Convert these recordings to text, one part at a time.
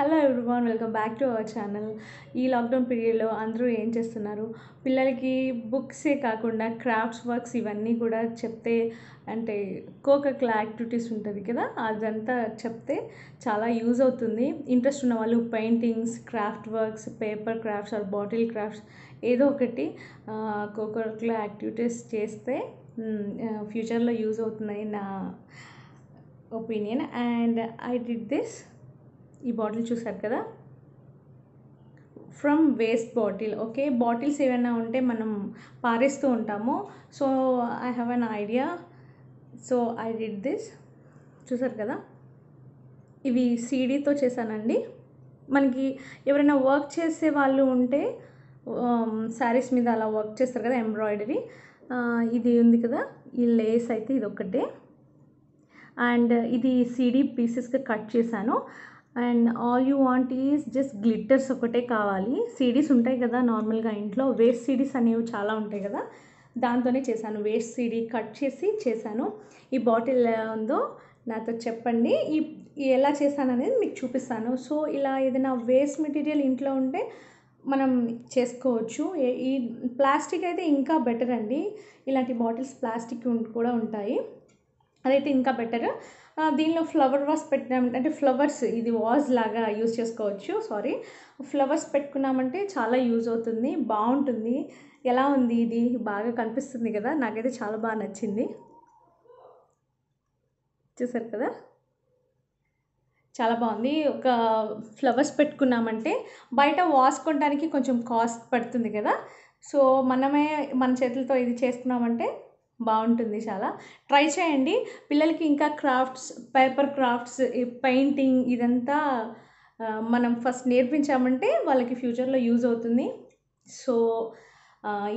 hello everyone welcome back to our channel ఈ lockdown పీరియడ్లో అందరూ ఏం చేస్తున్నారు పిల్లలకి బుక్సే కాకుండా క్రాఫ్ట్స్ వర్క్స్ ఇవన్నీ కూడా చెప్తే అంటే క్లా యాక్టివిటీస్ ఉంటుంది కదా అదంతా చెప్తే చాలా యూజ్ అవుతుంది ఇంట్రెస్ట్ ఉన్న వాళ్ళు paintings craft works paper crafts or bottle crafts ఏదో ఒకటి క్లా యాక్టివిటీస్ చేస్తే ఫ్యూచర్లో యూజ్ అవుతుందని నా opinion and I did this ఈ బాటిల్ చూసారు కదా from waste bottle okay bottles ఏమైనా ఉంటే మనం పారేస్తూ ఉంటాము so I have an idea so I did this చూసారు కదా ఇవి సీడీతో చేశానండి మనకి ఎవరైనా వర్క్ చేసే వాళ్ళు ఉంటే శారీస్ um, మీద అలా వర్క్ చేస్తారు కదా ఎంబ్రాయిడరీ ఇది ఉంది కదా ఈ లేస్ అయితే ఇది ఒక్కటే అండ్ ఇది సీడీ పీసెస్గా కట్ చేశాను and all you want is just glitters ఒకటే కావాలి సీడీస్ ఉంటాయి కదా నార్మల్గా ఇంట్లో వేస్ట్ సీడీస్ అనేవి చాలా ఉంటాయి కదా దాంతోనే చేశాను వేస్ట్ సీడీ కట్ చేసి చేశాను ఈ బాటిల్ ఎలా ఉందో నాతో చెప్పండి ఈ ఎలా చేశాను అనేది మీకు చూపిస్తాను సో ఇలా ఏదైనా వేస్ట్ మెటీరియల్ ఇంట్లో ఉంటే మనం చేసుకోవచ్చు ఈ ప్లాస్టిక్ అయితే ఇంకా బెటర్ అండి ఇలాంటి బాటిల్స్ ప్లాస్టిక్ కూడా ఉంటాయి అదైతే ఇంకా బెటర్ దీనిలో ఫ్లవర్ వాస్ పెట్టినామంటే అంటే ఫ్లవర్స్ ఇది వాజ్ లాగా యూజ్ చేసుకోవచ్చు సారీ ఫ్లవర్స్ పెట్టుకున్నామంటే చాలా యూజ్ అవుతుంది బాగుంటుంది ఎలా ఉంది ఇది బాగా కనిపిస్తుంది కదా నాకైతే చాలా బాగా నచ్చింది చూసారు కదా చాలా బాగుంది ఒక ఫ్లవర్స్ పెట్టుకున్నామంటే బయట వాసుకోవడానికి కొంచెం కాస్ట్ పడుతుంది కదా సో మనమే మన చేతులతో ఇది చేసుకున్నామంటే బాగుంటుంది చాలా ట్రై చేయండి పిల్లలకి ఇంకా క్రాఫ్ట్స్ పేపర్ క్రాఫ్ట్స్ పెయింటింగ్ ఇదంతా మనం ఫస్ట్ నేర్పించామంటే వాళ్ళకి ఫ్యూచర్లో యూజ్ అవుతుంది సో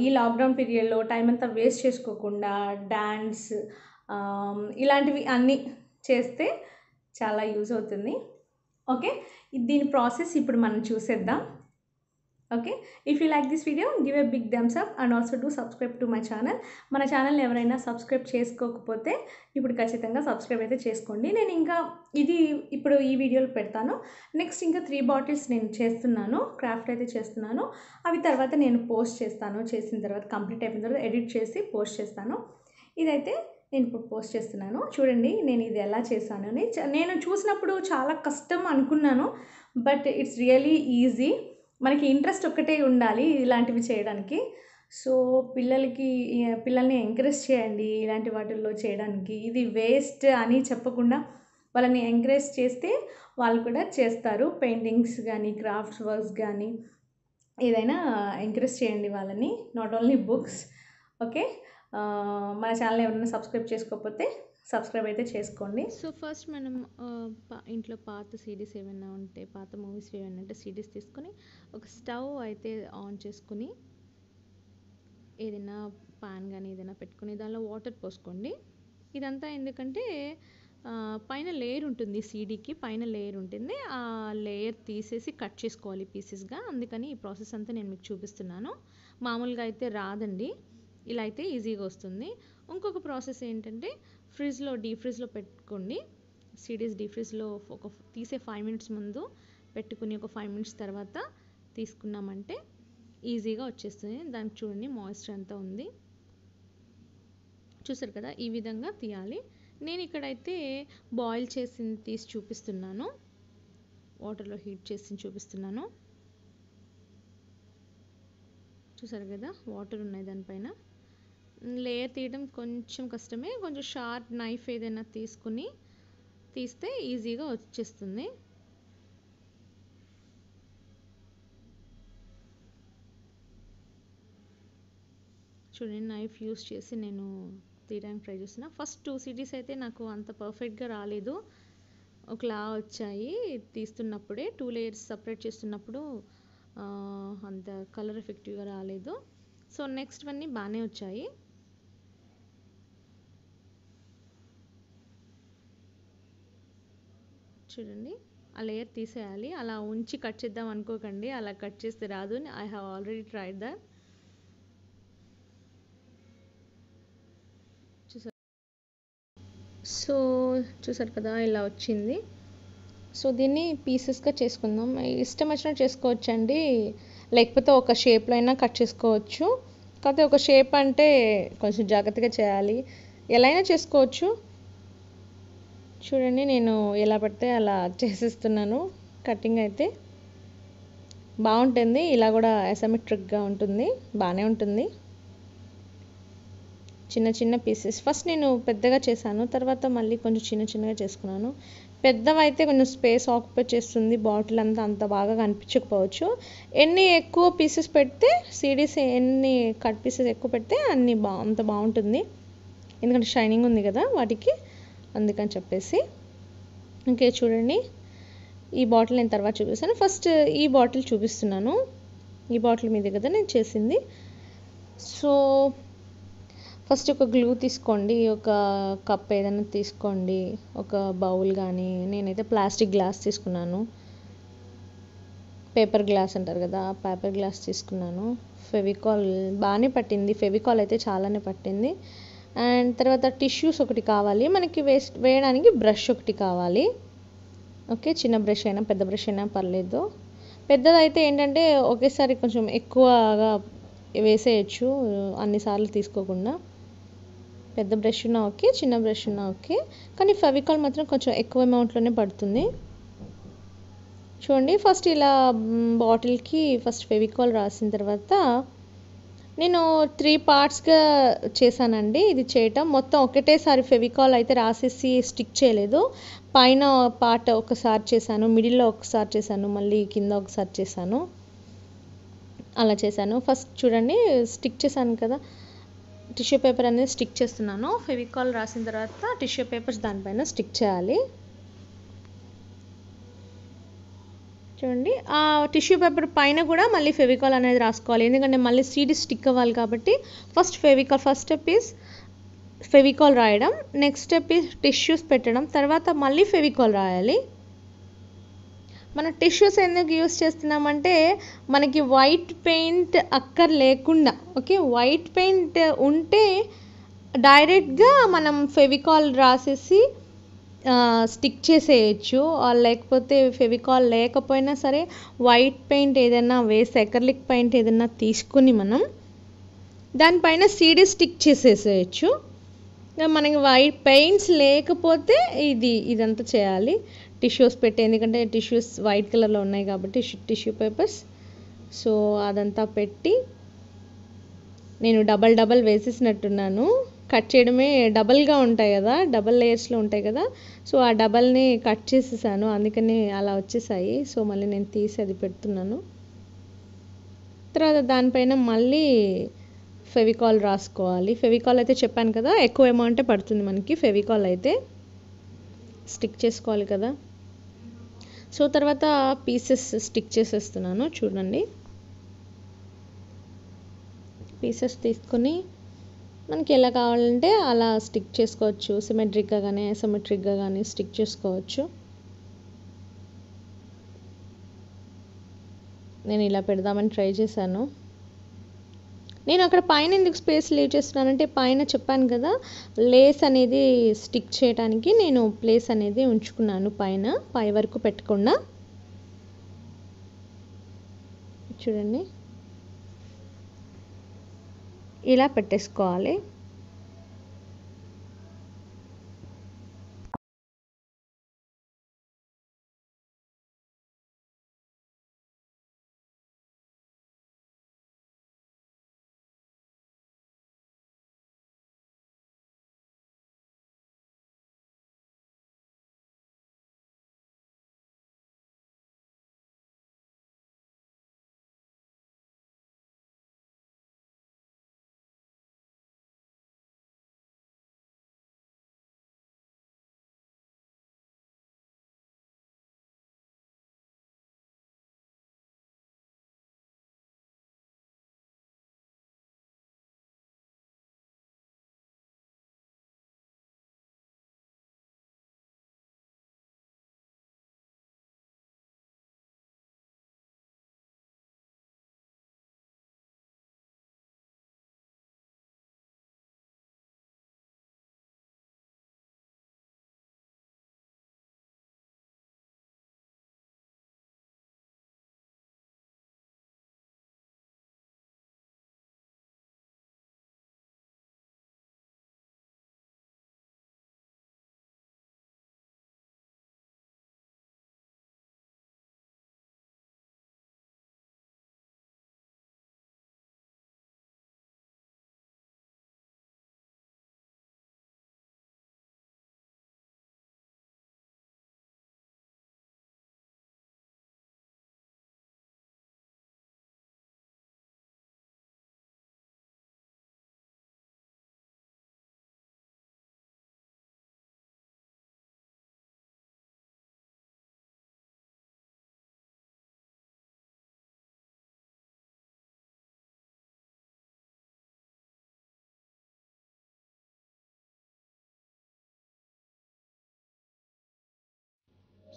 ఈ లాక్డౌన్ పీరియడ్లో టైం అంతా వేస్ట్ చేసుకోకుండా డ్యాన్స్ ఇలాంటివి అన్నీ చేస్తే చాలా యూజ్ అవుతుంది ఓకే దీని ప్రాసెస్ ఇప్పుడు మనం చూసేద్దాం okay if you like this video give a big thumbs up and also to subscribe to my channel మన ఛానల్ ఎవరైనా సబ్స్క్రైబ్ చేసుకోకపోతే ఇప్పుడు ఖచ్చితంగా సబ్స్క్రైబ్ అయితే చేసుకోండి నేను ఇంకా ఇది ఇప్పుడు ఈ వీడియోలు పెడతాను నెక్స్ట్ ఇంకా త్రీ బాటిల్స్ నేను చేస్తున్నాను క్రాఫ్ట్ అయితే చేస్తున్నాను అవి తర్వాత నేను పోస్ట్ చేస్తాను చేసిన తర్వాత కంప్లీట్ అయిపోయిన తర్వాత ఎడిట్ చేసి పోస్ట్ చేస్తాను ఇదైతే నేను ఇప్పుడు పోస్ట్ చేస్తున్నాను చూడండి నేను ఇది ఎలా చేశాను నేను చూసినప్పుడు చాలా కష్టం అనుకున్నాను బట్ ఇట్స్ రియలీ ఈజీ మనకి ఇంట్రెస్ట్ ఒక్కటే ఉండాలి ఇలాంటివి చేయడానికి సో పిల్లలకి పిల్లల్ని ఎంకరేజ్ చేయండి ఇలాంటి వాటిల్లో చేయడానికి ఇది వేస్ట్ అని చెప్పకుండా వాళ్ళని ఎంకరేజ్ చేస్తే వాళ్ళు కూడా చేస్తారు పెయింటింగ్స్ కానీ క్రాఫ్ట్స్ వర్క్స్ కానీ ఏదైనా ఎంకరేజ్ చేయండి వాళ్ళని నాట్ ఓన్లీ బుక్స్ ఓకే మన ఛానల్ ఎవరైనా సబ్స్క్రైబ్ చేసుకోకపోతే సబ్స్క్రైబ్ అయితే చేసుకోండి సో ఫస్ట్ మనం ఇంట్లో పాత సిడీస్ ఏమైనా ఉంటే పాత మూవీస్ ఏమైనా ఉంటే సిడీస్ తీసుకొని ఒక స్టవ్ అయితే ఆన్ చేసుకుని ఏదైనా పాన్ కానీ ఏదైనా పెట్టుకుని దానిలో వాటర్ పోసుకోండి ఇదంతా ఎందుకంటే పైన లేయర్ ఉంటుంది సీడీకి పైన లేయర్ ఉంటుంది ఆ లేయర్ తీసేసి కట్ చేసుకోవాలి పీసెస్గా అందుకని ఈ ప్రాసెస్ అంతా నేను మీకు చూపిస్తున్నాను మామూలుగా అయితే రాదండి ఇలా అయితే ఈజీగా వస్తుంది ఇంకొక ప్రాసెస్ ఏంటంటే ఫ్రిడ్జ్లో డీ ఫ్రిడ్జ్లో పెట్టుకోండి సీడీస్ డీ ఫ్రిడ్జ్లో ఒక తీసే ఫైవ్ మినిట్స్ ముందు పెట్టుకుని ఒక ఫైవ్ మినిట్స్ తర్వాత తీసుకున్నామంటే ఈజీగా వచ్చేస్తుంది దానికి చూడండి మాయిశ్చర్ అంతా ఉంది చూసారు కదా ఈ విధంగా తీయాలి నేను ఇక్కడైతే బాయిల్ చేసింది తీసి చూపిస్తున్నాను వాటర్లో హీట్ చేసి చూపిస్తున్నాను చూసారు కదా వాటర్ ఉన్నాయి దానిపైన లేయర్ తీయడం కొంచెం కష్టమే కొంచెం షార్ప్ నైఫ్ ఏదైనా తీసుకుని తీస్తే ఈజీగా వచ్చేస్తుంది చూడండి నైఫ్ యూస్ చేసి నేను తీయడానికి ట్రై చేసిన ఫస్ట్ టూ సిటీస్ అయితే నాకు అంత పర్ఫెక్ట్గా రాలేదు ఒకలా వచ్చాయి తీస్తున్నప్పుడే టూ లేయర్స్ సపరేట్ చేస్తున్నప్పుడు అంత కలర్ ఎఫెక్టివ్గా రాలేదు సో నెక్స్ట్ ఇవన్నీ బాగానే వచ్చాయి చూడండి ఆ లేయర్ తీసేయాలి అలా ఉంచి కట్ చేద్దాం అనుకోకండి అలా కట్ చేస్తే రాదు I have already tried that so చూసారు కదా ఇలా వచ్చింది సో దీన్ని పీసెస్గా చేసుకుందాం ఇష్టం వచ్చినట్టు చేసుకోవచ్చండి లేకపోతే ఒక షేప్లో అయినా కట్ చేసుకోవచ్చు కాకపోతే ఒక షేప్ అంటే కొంచెం జాగ్రత్తగా చేయాలి ఎలా అయినా చేసుకోవచ్చు చూడండి నేను ఎలా పడితే అలా చేసేస్తున్నాను కటింగ్ అయితే బాగుంటుంది ఇలా కూడా అసమెట్రిక్గా ఉంటుంది బాగానే ఉంటుంది చిన్న చిన్న పీసెస్ ఫస్ట్ నేను పెద్దగా చేశాను తర్వాత మళ్ళీ కొంచెం చిన్న చిన్నగా చేసుకున్నాను పెద్దవైతే కొంచెం స్పేస్ ఆక్యుపై చేస్తుంది బాటిల్ అంతా అంత బాగా కనిపించకపోవచ్చు ఎన్ని ఎక్కువ పీసెస్ పెడితే సీడీస్ ఎన్ని కట్ పీసెస్ ఎక్కువ పెడితే అన్ని బా అంత బాగుంటుంది ఎందుకంటే షైనింగ్ ఉంది కదా వాటికి అందుకని చెప్పేసి ఇంకే చూడండి ఈ బాటిల్ నేను తర్వాత చూపిస్తాను ఫస్ట్ ఈ బాటిల్ చూపిస్తున్నాను ఈ బాటిల్ మీద కదా నేను చేసింది సో ఫస్ట్ ఒక గ్లూ తీసుకోండి ఒక కప్ ఏదైనా తీసుకోండి ఒక బౌల్ కానీ నేనైతే ప్లాస్టిక్ గ్లాస్ తీసుకున్నాను పేపర్ గ్లాస్ అంటారు కదా పేపర్ గ్లాస్ తీసుకున్నాను ఫెవికాల్ బాగానే పట్టింది ఫెవికాల్ అయితే చాలానే పట్టింది అండ్ తర్వాత టిష్యూస్ ఒకటి కావాలి మనకి వేస్ట్ వేయడానికి బ్రష్ ఒకటి కావాలి ఓకే చిన్న బ్రష్ అయినా పెద్ద బ్రష్ అయినా పర్లేదు పెద్దదైతే ఏంటంటే ఒకేసారి కొంచెం ఎక్కువగా వేసేయచ్చు అన్నిసార్లు తీసుకోకుండా పెద్ద బ్రష్ ఉన్నా ఓకే చిన్న బ్రష్ ఉన్నా ఓకే కానీ ఫెవికాల్ మాత్రం కొంచెం ఎక్కువ అమౌంట్లోనే పడుతుంది చూడండి ఫస్ట్ ఇలా బాటిల్కి ఫస్ట్ ఫెవికాల్ రాసిన తర్వాత నేను త్రీ పార్ట్స్గా చేశానండి ఇది చేయటం మొత్తం ఒకటేసారి ఫెవికాల్ అయితే రాసేసి స్టిక్ చేయలేదు పైన పార్ట్ ఒకసారి చేశాను మిడిల్లో ఒకసారి చేశాను మళ్ళీ కింద ఒకసారి చేశాను అలా చేశాను ఫస్ట్ చూడండి స్టిక్ చేశాను కదా టిష్యూ పేపర్ అనేది స్టిక్ చేస్తున్నాను ఫెవికాల్ రాసిన తర్వాత టిష్యూ పేపర్స్ దానిపైన స్టిక్ చేయాలి చూడండి ఆ టిష్యూ పేపర్ పైన కూడా మళ్ళీ ఫెవికాల్ అనేది రాసుకోవాలి ఎందుకంటే మళ్ళీ సీడీ స్టిక్ అవ్వాలి కాబట్టి first Fevicol first step is Fevicol రాయడం నెక్స్ట్ స్టెప్ ఈస్ టిష్యూస్ పెట్టడం తర్వాత మళ్ళీ ఫెవికాల్ రాయాలి మన టిష్యూస్ ఎందుకు యూస్ చేస్తున్నామంటే మనకి వైట్ పెయింట్ అక్కర్ లేకుండా ఓకే వైట్ పెయింట్ ఉంటే డైరెక్ట్గా మనం ఫెవికాల్ రాసేసి స్టిక్ చేసేయచ్చు లేకపోతే ఫెవికాల్ లేకపోయినా సరే వైట్ పెయింట్ ఏదైనా వేసి ఎకర్లిక్ పెయింట్ ఏదైనా తీసుకుని మనం దానిపైన సీడీ స్టిక్ చేసేసేయచ్చు మనకి వైట్ పెయింట్స్ లేకపోతే ఇది ఇదంతా చేయాలి టిష్యూస్ పెట్టే ఎందుకంటే టిష్యూస్ వైట్ కలర్లో ఉన్నాయి కాబట్టి టిష్యూ పేపర్స్ సో అదంతా పెట్టి నేను డబల్ డబల్ వేసేసినట్టున్నాను కట్ చేయడమే డబల్గా ఉంటాయి కదా డబల్ లేయర్స్లో ఉంటాయి కదా సో ఆ డబల్ని కట్ చేసేసాను అందుకని అలా వచ్చేసాయి సో మళ్ళీ నేను తీసి అది పెడుతున్నాను తర్వాత దానిపైన మళ్ళీ ఫెవికాల్ రాసుకోవాలి ఫెవికాల్ అయితే చెప్పాను కదా ఎక్కువ అమౌంటే పడుతుంది మనకి ఫెవికాల్ అయితే స్టిక్ చేసుకోవాలి కదా సో తర్వాత పీసెస్ స్టిక్ చేసేస్తున్నాను చూడండి పీసెస్ తీసుకొని మనకి ఎలా కావాలంటే అలా స్టిక్ చేసుకోవచ్చు సిమెట్రిక్గా కానీ అసిమెట్రిక్గా కానీ స్టిక్ చేసుకోవచ్చు నేను ఇలా పెడదామని ట్రై చేశాను నేను అక్కడ పైన ఎందుకు స్పేస్ లీవ్ చేస్తున్నానంటే పైన చెప్పాను కదా లేస్ అనేది స్టిక్ చేయడానికి నేను ప్లేస్ అనేది ఉంచుకున్నాను పైన పై వరకు పెట్టకుండా చూడండి ఇలా పెట్టేసుకోవాలి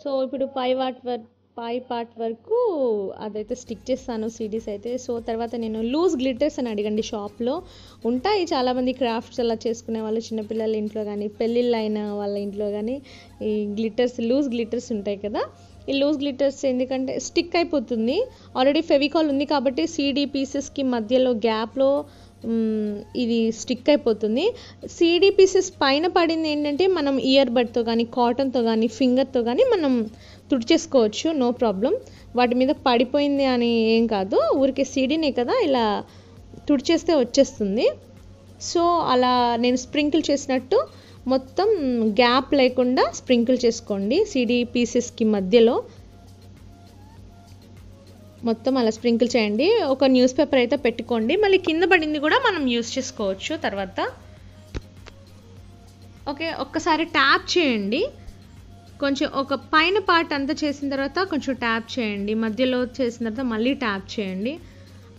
సో ఇప్పుడు పై వాట్ వర్క్ పై పార్ట్ వరకు అదైతే స్టిక్ చేస్తాను సిడీస్ అయితే సో తర్వాత నేను లూజ్ గ్లిటర్స్ అని అడిగండి షాప్లో ఉంటాయి చాలామంది క్రాఫ్ట్స్ అలా చేసుకునే వాళ్ళు చిన్నపిల్లల ఇంట్లో కానీ పెళ్ళిళ్ళు అయిన వాళ్ళ ఇంట్లో కానీ ఈ గ్లిటర్స్ లూజ్ గ్లిటర్స్ ఉంటాయి కదా ఈ లూజ్ గ్లిటర్స్ ఎందుకంటే స్టిక్ అయిపోతుంది ఆల్రెడీ ఫెవికాల్ ఉంది కాబట్టి సీడీ పీసెస్కి మధ్యలో గ్యాప్లో ఇది స్టిక్ అయిపోతుంది సీడీ పీసెస్ పైన పడింది ఏంటంటే మనం ఇయర్ బడ్తో కానీ కాటన్తో కానీ ఫింగర్తో కానీ మనం తుడిచేసుకోవచ్చు నో ప్రాబ్లం వాటి మీద పడిపోయింది అని ఏం కాదు ఊరికే సీడీనే కదా ఇలా తుడిచేస్తే వచ్చేస్తుంది సో అలా నేను స్ప్రింకిల్ చేసినట్టు మొత్తం గ్యాప్ లేకుండా స్ప్రింకిల్ చేసుకోండి సీడీ పీసెస్కి మధ్యలో మొత్తం అలా స్ప్రింకిల్ చేయండి ఒక న్యూస్ పేపర్ అయితే పెట్టుకోండి మళ్ళీ కింద పడింది కూడా మనం యూస్ చేసుకోవచ్చు తర్వాత ఓకే ఒక్కసారి ట్యాప్ చేయండి కొంచెం ఒక పైన పార్ట్ అంతా చేసిన తర్వాత కొంచెం ట్యాప్ చేయండి మధ్యలో చేసిన తర్వాత మళ్ళీ ట్యాప్ చేయండి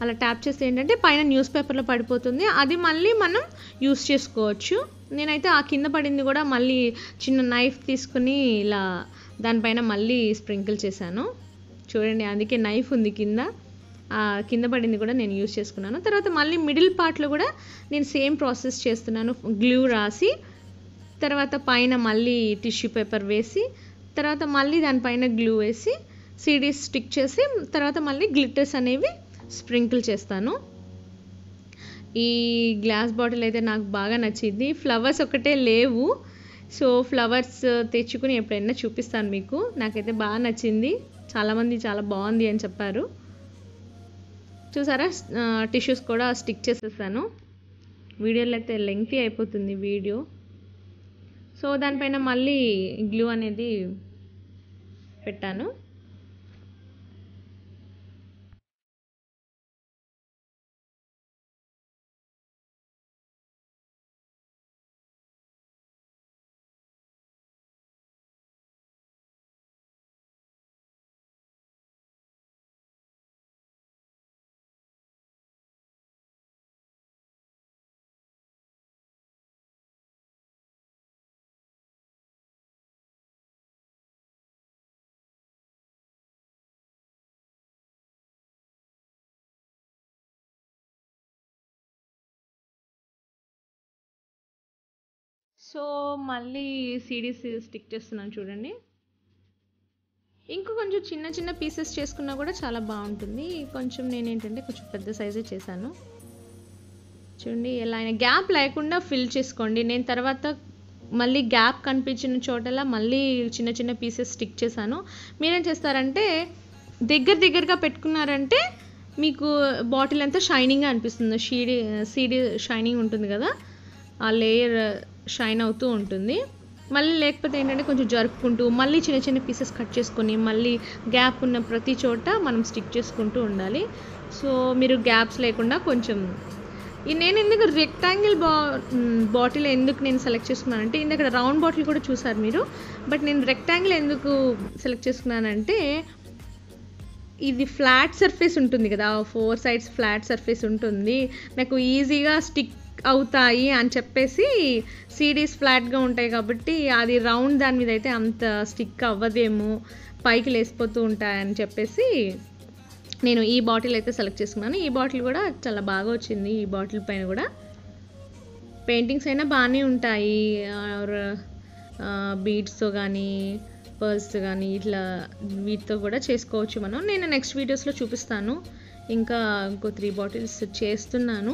అలా ట్యాప్ చేస్తే ఏంటంటే పైన న్యూస్ పేపర్లో పడిపోతుంది అది మళ్ళీ మనం యూస్ చేసుకోవచ్చు నేనైతే ఆ కింద పడింది కూడా మళ్ళీ చిన్న నైఫ్ తీసుకుని ఇలా దానిపైన మళ్ళీ స్ప్రింకిల్ చేశాను చూడండి అందుకే నైఫ్ ఉంది కింద కింద పడింది కూడా నేను యూజ్ చేసుకున్నాను తర్వాత మళ్ళీ మిడిల్ పార్ట్లో కూడా నేను సేమ్ ప్రాసెస్ చేస్తున్నాను గ్లూ రాసి తర్వాత పైన మళ్ళీ టిష్యూ పేపర్ వేసి తర్వాత మళ్ళీ దానిపైన గ్లూ వేసి సిడీస్ స్టిక్ చేసి తర్వాత మళ్ళీ గ్లిట్టర్స్ అనేవి స్ప్రింకిల్ చేస్తాను ఈ గ్లాస్ బాటిల్ అయితే నాకు బాగా నచ్చింది ఫ్లవర్స్ ఒకటే లేవు సో ఫ్లవర్స్ తెచ్చుకుని ఎప్పుడైనా చూపిస్తాను మీకు నాకైతే బాగా నచ్చింది చాలామంది చాలా బాగుంది అని చెప్పారు చూసారా టిష్యూస్ కూడా స్టిక్ చేసేసాను వీడియోలో అయితే లెంగ్తీ అయిపోతుంది వీడియో సో దానిపైన మళ్ళీ గ్లూ అనేది పెట్టాను సో మళ్ళీ సీడీస్ స్టిక్ చేస్తున్నాను చూడండి ఇంకా కొంచెం చిన్న చిన్న పీసెస్ చేసుకున్నా కూడా చాలా బాగుంటుంది కొంచెం నేను ఏంటంటే కొంచెం పెద్ద సైజే చేశాను చూడండి ఎలా అయినా గ్యాప్ లేకుండా ఫిల్ చేసుకోండి నేను తర్వాత మళ్ళీ గ్యాప్ కనిపించిన చోటలా మళ్ళీ చిన్న చిన్న పీసెస్ స్టిక్ చేశాను మీరేం చేస్తారంటే దగ్గర దగ్గరగా పెట్టుకున్నారంటే మీకు బాటిల్ అంతా షైనింగ్గా అనిపిస్తుంది షీడీ సీడీ షైనింగ్ ఉంటుంది కదా ఆ లేయర్ షైన్ అవుతూ ఉంటుంది మళ్ళీ లేకపోతే ఏంటంటే కొంచెం జరుపుకుంటూ మళ్ళీ చిన్న చిన్న పీసెస్ కట్ చేసుకొని మళ్ళీ గ్యాప్ ఉన్న ప్రతి చోట మనం స్టిక్ చేసుకుంటూ ఉండాలి సో మీరు గ్యాప్స్ లేకుండా కొంచెం నేను ఎందుకు రెక్టాంగిల్ బా బాటిల్ ఎందుకు నేను సెలెక్ట్ చేసుకున్నానంటే అక్కడ రౌండ్ బాటిల్ కూడా చూసారు మీరు బట్ నేను రెక్టాంగిల్ ఎందుకు సెలెక్ట్ చేసుకున్నానంటే ఇది ఫ్లాట్ సర్ఫేస్ ఉంటుంది కదా ఫోర్ సైడ్స్ ఫ్లాట్ సర్ఫేస్ ఉంటుంది నాకు ఈజీగా స్టిక్ అవుతాయి అని చెప్పేసి సీడీస్ ఫ్లాట్గా ఉంటాయి కాబట్టి అది రౌండ్ దాని మీద అయితే అంత స్టిక్ అవ్వదేమో పైకి లేసిపోతూ ఉంటాయని చెప్పేసి నేను ఈ బాటిల్ అయితే సెలెక్ట్ చేసుకున్నాను ఈ బాటిల్ కూడా చాలా బాగా వచ్చింది ఈ బాటిల్ పైన కూడా పెయింటింగ్స్ అయినా బాగానే ఉంటాయి ఆర్ బీడ్స్తో కానీ పర్ల్స్ కానీ ఇట్లా వీటితో కూడా చేసుకోవచ్చు మనం నేను నెక్స్ట్ వీడియోస్లో చూపిస్తాను ఇంకా ఇంకో త్రీ బాటిల్స్ చేస్తున్నాను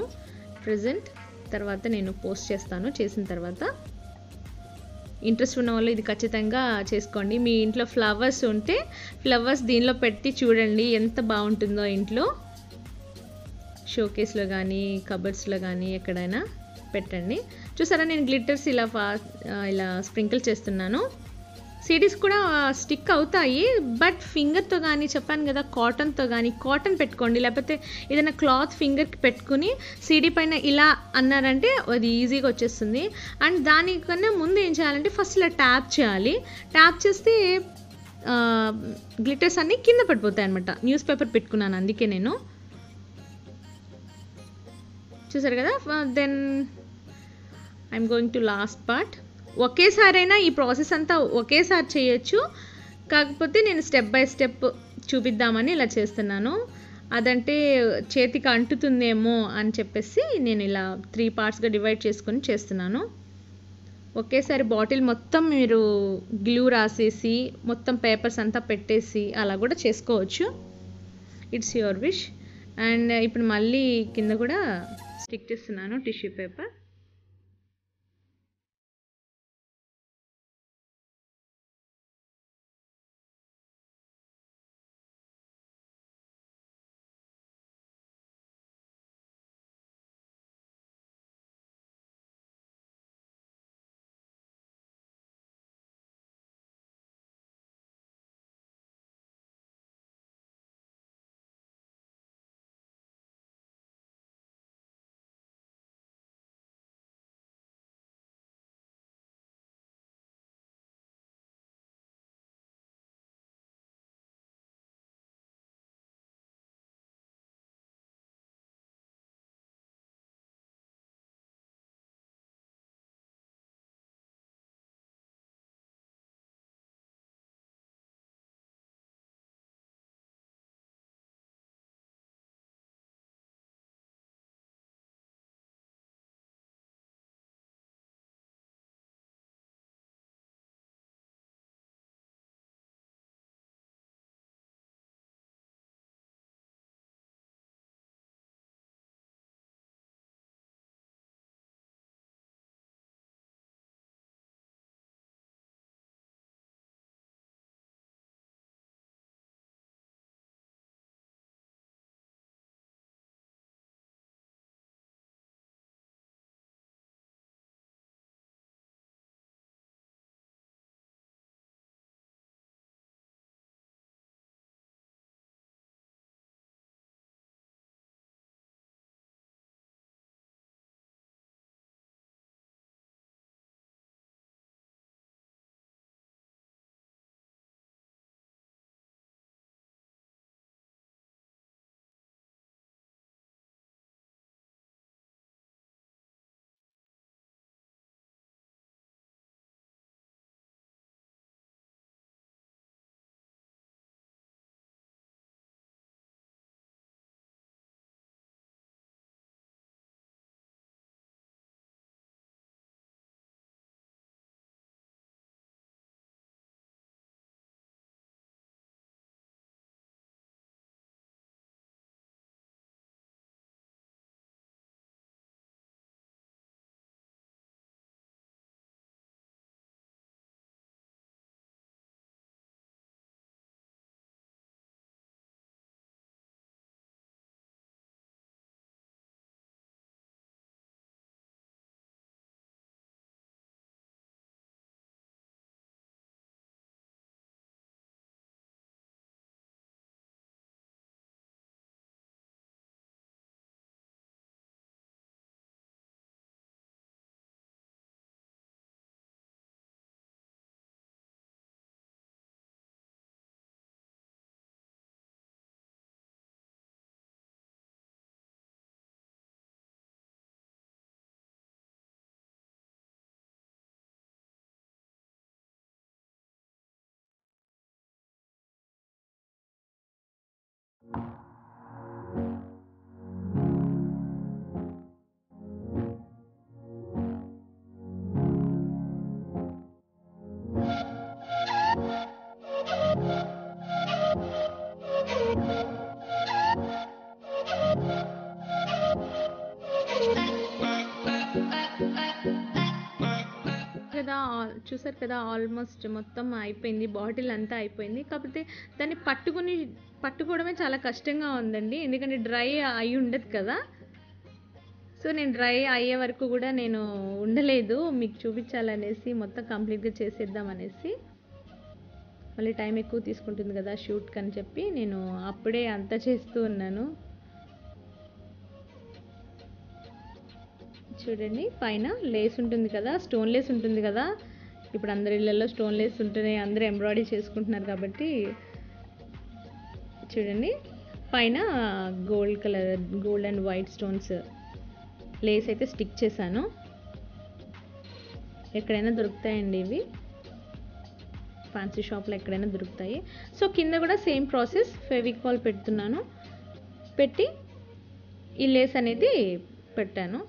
ప్రజెంట్ తర్వాత నేను పోస్ట్ చేస్తాను చేసిన తర్వాత ఇంట్రెస్ట్ ఉన్న వాళ్ళు ఇది ఖచ్చితంగా చేసుకోండి మీ ఇంట్లో ఫ్లవర్స్ ఉంటే ఫ్లవర్స్ దీనిలో పెట్టి చూడండి ఎంత బాగుంటుందో ఇంట్లో షోకేస్లో కానీ కబర్డ్స్లో కానీ ఎక్కడైనా పెట్టండి చూసారా నేను గ్లిట్టర్స్ ఇలా ఫా ఇలా స్ప్రింకిల్ చేస్తున్నాను సిడీస్ కూడా స్టిక్ అవుతాయి బట్ ఫింగర్తో కానీ చెప్పాను కదా కాటన్తో కానీ కాటన్ పెట్టుకోండి లేకపోతే ఏదైనా క్లాత్ ఫింగర్కి పెట్టుకుని సిడీ పైన ఇలా అన్నారంటే అది ఈజీగా వచ్చేస్తుంది అండ్ దానికన్నా ముందు ఏం చేయాలంటే ఫస్ట్ ఇలా ట్యాప్ చేయాలి ట్యాప్ చేస్తే గ్లిటర్స్ అన్నీ కింద పడిపోతాయి అనమాట న్యూస్ పేపర్ పెట్టుకున్నాను అందుకే నేను చూసారు కదా then I'm going to last part ఒకేసారైనా ఈ ప్రాసెస్ అంతా ఒకేసారి చేయొచ్చు కాకపోతే నేను స్టెప్ బై స్టెప్ చూపిద్దామని ఇలా చేస్తున్నాను అదంటే చేతికి అంటుతుందేమో అని చెప్పేసి నేను ఇలా త్రీ పార్ట్స్గా డివైడ్ చేసుకొని చేస్తున్నాను ఒకేసారి బాటిల్ మొత్తం మీరు గ్లూ రాసేసి మొత్తం పేపర్స్ అంతా పెట్టేసి అలా కూడా చేసుకోవచ్చు ఇట్స్ యువర్ విష్ అండ్ ఇప్పుడు మళ్ళీ కింద కూడా స్టిక్ చేస్తున్నాను టిష్యూ పేపర్ కదా చూసారు కదా ఆల్మోస్ట్ మొత్తం అయిపోయింది బాటిల్ అంతా అయిపోయింది కాకపోతే దాన్ని పట్టుకుని పట్టుకోవడమే చాలా కష్టంగా ఉందండి ఎందుకంటే డ్రై అయి ఉండదు కదా సో నేను డ్రై అయ్యే వరకు కూడా నేను ఉండలేదు మీకు చూపించాలనేసి మొత్తం కంప్లీట్గా చేసేద్దాం అనేసి మళ్ళీ టైం ఎక్కువ తీసుకుంటుంది కదా షూట్కి అని చెప్పి నేను అప్పుడే అంతా చేస్తూ ఉన్నాను చూడండి పైన లేస్ ఉంటుంది కదా స్టోన్ లేస్ ఉంటుంది కదా ఇప్పుడు అందరి ఇళ్ళల్లో స్టోన్ లేస్ ఉంటున్నాయి అందరూ ఎంబ్రాయిడరీ చేసుకుంటున్నారు కాబట్టి చూడండి పైన gold colour gold and white stones lace అయితే స్టిక్ చేశాను ఎక్కడైనా దొరుకుతాయండి ఇవి ఫ్యాన్సీ షాప్లో ఎక్కడైనా దొరుకుతాయి సో కింద కూడా సేమ్ ప్రాసెస్ ఫెవికాల్ పెడుతున్నాను పెట్టి ఈ లేస్ అనేది పెట్టాను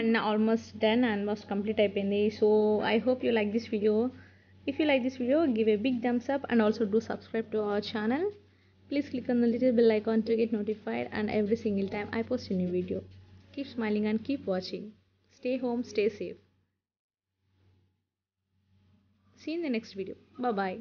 and almost done almost complete అయిపోయింది so I hope you like this video if you like this video give a big thumbs up and also do subscribe to our channel please click on the little bell icon to get notified and every single time I post new video keep smiling and keep watching stay home stay safe see in the next video bye bye